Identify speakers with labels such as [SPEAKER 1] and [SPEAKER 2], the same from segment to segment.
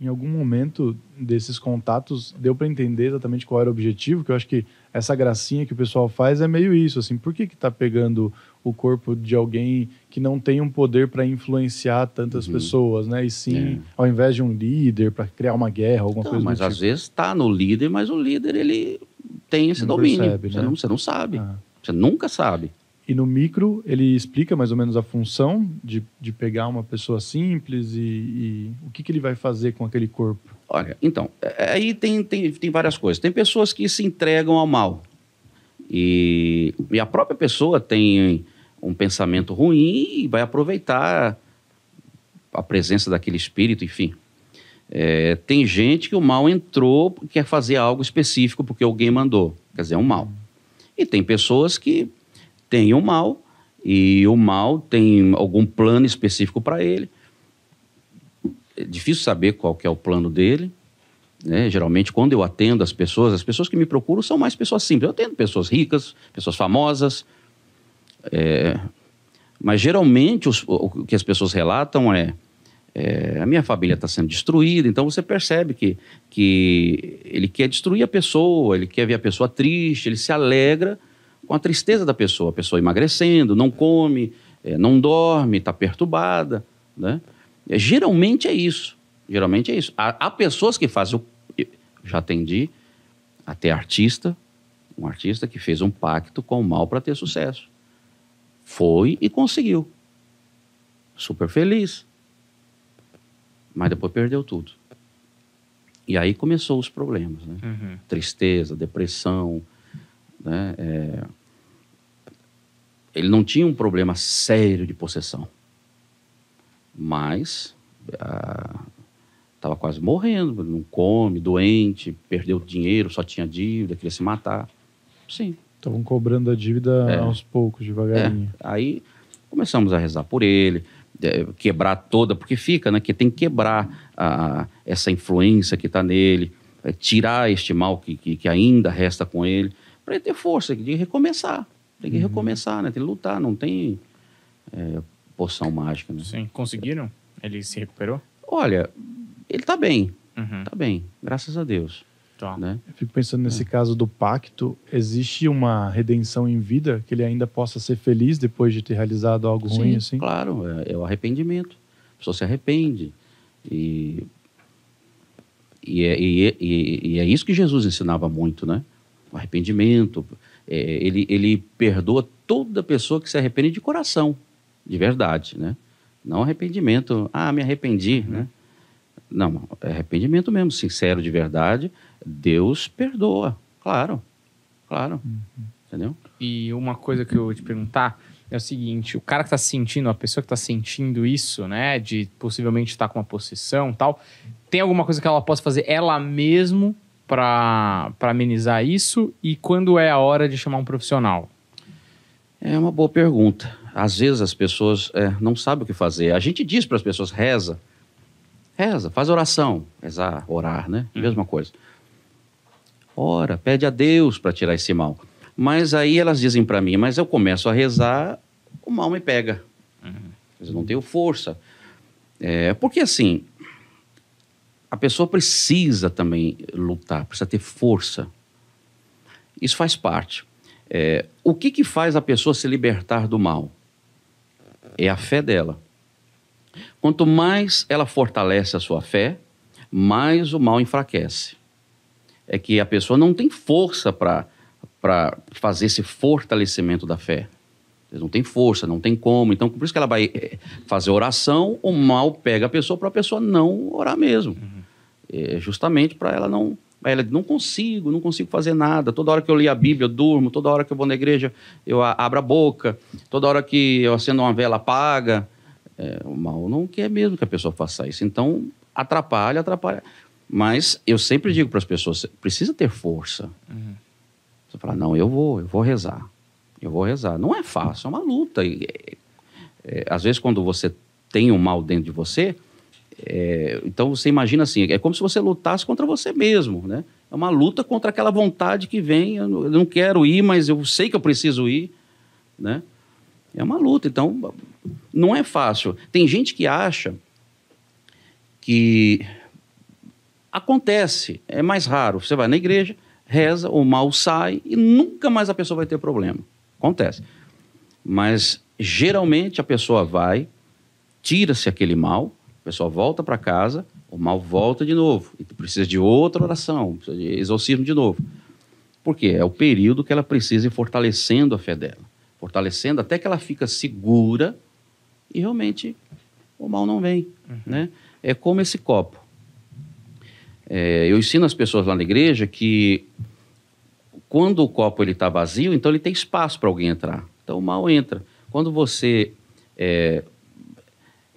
[SPEAKER 1] em algum momento desses contatos deu para entender exatamente qual era o objetivo, que eu acho que essa gracinha que o pessoal faz é meio isso, assim, por que que tá pegando o corpo de alguém que não tem um poder para influenciar tantas uhum. pessoas, né? E sim, é. ao invés de um líder para criar uma guerra, alguma não, coisa mas às tipo. vezes está no líder, mas o líder ele tem esse não domínio. Percebe, né? você, não, você não sabe. Ah. Você nunca sabe. E no micro, ele explica mais ou menos a função de, de pegar uma pessoa simples e, e o que, que ele vai fazer com aquele corpo. Olha, então, é, é, aí tem, tem, tem várias coisas. Tem pessoas que se entregam ao mal. E, e a própria pessoa tem um pensamento ruim e vai aproveitar a presença daquele espírito, enfim. É, tem gente que o mal entrou, quer fazer algo específico porque alguém mandou. Quer dizer, é um mal. E tem pessoas que tem o mal e o mal tem algum plano específico para ele. É difícil saber qual que é o plano dele. Né? Geralmente, quando eu atendo as pessoas, as pessoas que me procuram são mais pessoas simples. Eu atendo pessoas ricas, pessoas famosas. É... Mas geralmente os, o que as pessoas relatam é, é a minha família está sendo destruída, então você percebe que, que ele quer destruir a pessoa, ele quer ver a pessoa triste, ele se alegra com a tristeza da pessoa, a pessoa emagrecendo, não come, eh, não dorme, está perturbada, né? É, geralmente é isso, geralmente é isso. Há, há pessoas que fazem, eu já atendi até artista, um artista que fez um pacto com o mal para ter sucesso. Foi e conseguiu. Super feliz. Mas depois perdeu tudo. E aí começou os problemas, né? Uhum. Tristeza, depressão, né? É, ele não tinha um problema sério de possessão. Mas estava ah, quase morrendo, não come, doente, perdeu dinheiro, só tinha dívida, queria se matar. Sim. Estavam cobrando a dívida é. aos poucos, devagarinho. É. Aí começamos a rezar por ele, é, quebrar toda, porque fica, né? Que tem que quebrar essa influência que está nele, é, tirar este mal que, que, que ainda resta com ele, para ele ter força de recomeçar. Tem que uhum. recomeçar, né? Tem que lutar, não tem é, poção mágica, né? Sim. Conseguiram? Ele se recuperou? Olha, ele tá bem. Uhum. Tá bem, graças a Deus. Tá. Né? Eu fico pensando nesse é. caso do pacto, existe uma redenção em vida que ele ainda possa ser feliz depois de ter realizado algo Sim, ruim assim? Claro, é, é, o arrependimento. A pessoa se arrepende e e é, e, é, e, e é isso que Jesus ensinava muito, né? o arrependimento, é, ele, ele perdoa toda pessoa que se arrepende de coração, de verdade, né? Não arrependimento, ah, me arrependi, uhum. né? Não, é arrependimento mesmo, sincero de verdade, Deus perdoa, claro, claro, uhum. entendeu? E uma coisa que eu vou te perguntar é o seguinte, o cara que está sentindo, a pessoa que está sentindo isso, né, de possivelmente estar tá com uma possessão tal, tem alguma coisa que ela possa fazer ela mesmo para amenizar isso e quando é a hora de chamar um profissional? É uma boa pergunta. Às vezes as pessoas é, não sabem o que fazer. A gente diz para as pessoas: reza, reza, faz oração. Rezar, orar, né? Hum. Mesma coisa. Ora, pede a Deus para tirar esse mal. Mas aí elas dizem para mim: mas eu começo a rezar, o mal me pega. Uhum. Eu não tenho força. É, porque assim, a pessoa precisa também lutar, precisa ter força. Isso faz parte. É, o que, que faz a pessoa se libertar do mal? É a fé dela. Quanto mais ela fortalece a sua fé, mais o mal enfraquece. É que a pessoa não tem força para fazer esse fortalecimento da fé. não tem força, não tem como. Então, por isso que ela vai é, fazer oração, o mal pega a pessoa para a pessoa não orar mesmo. Uhum. É, justamente para ela não. Ela não consigo, não consigo fazer nada. Toda hora que eu li a Bíblia, eu durmo. Toda hora que eu vou na igreja, eu abro a boca. Toda hora que eu acendo uma vela, apaga. É, o mal não quer mesmo que a pessoa faça isso. Então, atrapalha, atrapalha. Mas eu sempre digo para as pessoas: precisa ter força. Uhum. Você fala, não, eu vou, eu vou rezar. Eu vou rezar. Não é fácil, é uma luta. E, é, é às vezes, quando você tem um mal dentro de você, é, então você imagina assim, é como se você lutasse contra você mesmo, né? É uma luta contra aquela vontade que vem, eu não, eu não quero ir, mas eu sei que eu preciso ir, né? É uma luta, então não é fácil. Tem gente que acha que acontece, é mais raro. Você vai na igreja, reza, o mal sai e nunca mais a pessoa vai ter problema. Acontece. Mas geralmente a pessoa vai, tira-se aquele mal, Pessoa volta para casa, o mal volta de novo. E precisa de outra oração, precisa de exorcismo de novo. Por quê? É o período que ela precisa ir fortalecendo a fé dela. Fortalecendo até que ela fica segura e realmente o mal não vem. Uhum. Né? É como esse copo. É, eu ensino as pessoas lá na igreja que quando o copo está vazio, então ele tem espaço para alguém entrar. Então o mal entra. Quando você é,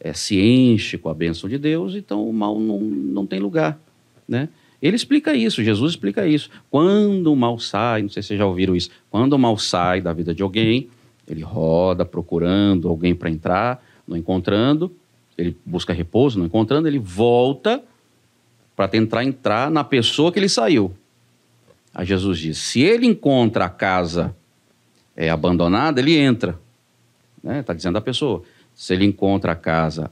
[SPEAKER 1] é, se enche com a bênção de Deus, então o mal não, não tem lugar, né? Ele explica isso, Jesus explica isso. Quando o mal sai, não sei se vocês já ouviram isso, quando o mal sai da vida de alguém, ele roda procurando alguém para entrar, não encontrando, ele busca repouso, não encontrando, ele volta para tentar entrar na pessoa que ele saiu. Aí Jesus diz: se ele encontra a casa é, abandonada, ele entra. Está né? Tá dizendo a pessoa. Se ele encontra a casa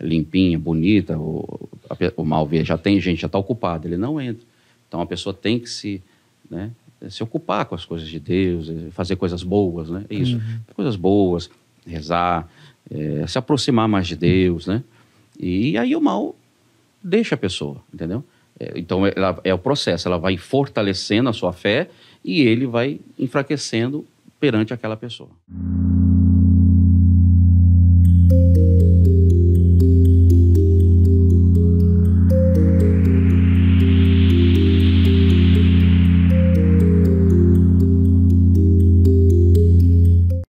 [SPEAKER 1] limpinha, bonita, o, o mal já tem gente, já está ocupado, ele não entra. Então a pessoa tem que se, né, se ocupar com as coisas de Deus, eh, fazer coisas boas, né? É isso, uhum. coisas boas, rezar, é, se aproximar mais de Deus, né? E aí o mal deixa a pessoa, entendeu? É, então ela, é o processo, ela vai fortalecendo a sua fé e ele vai enfraquecendo perante aquela pessoa.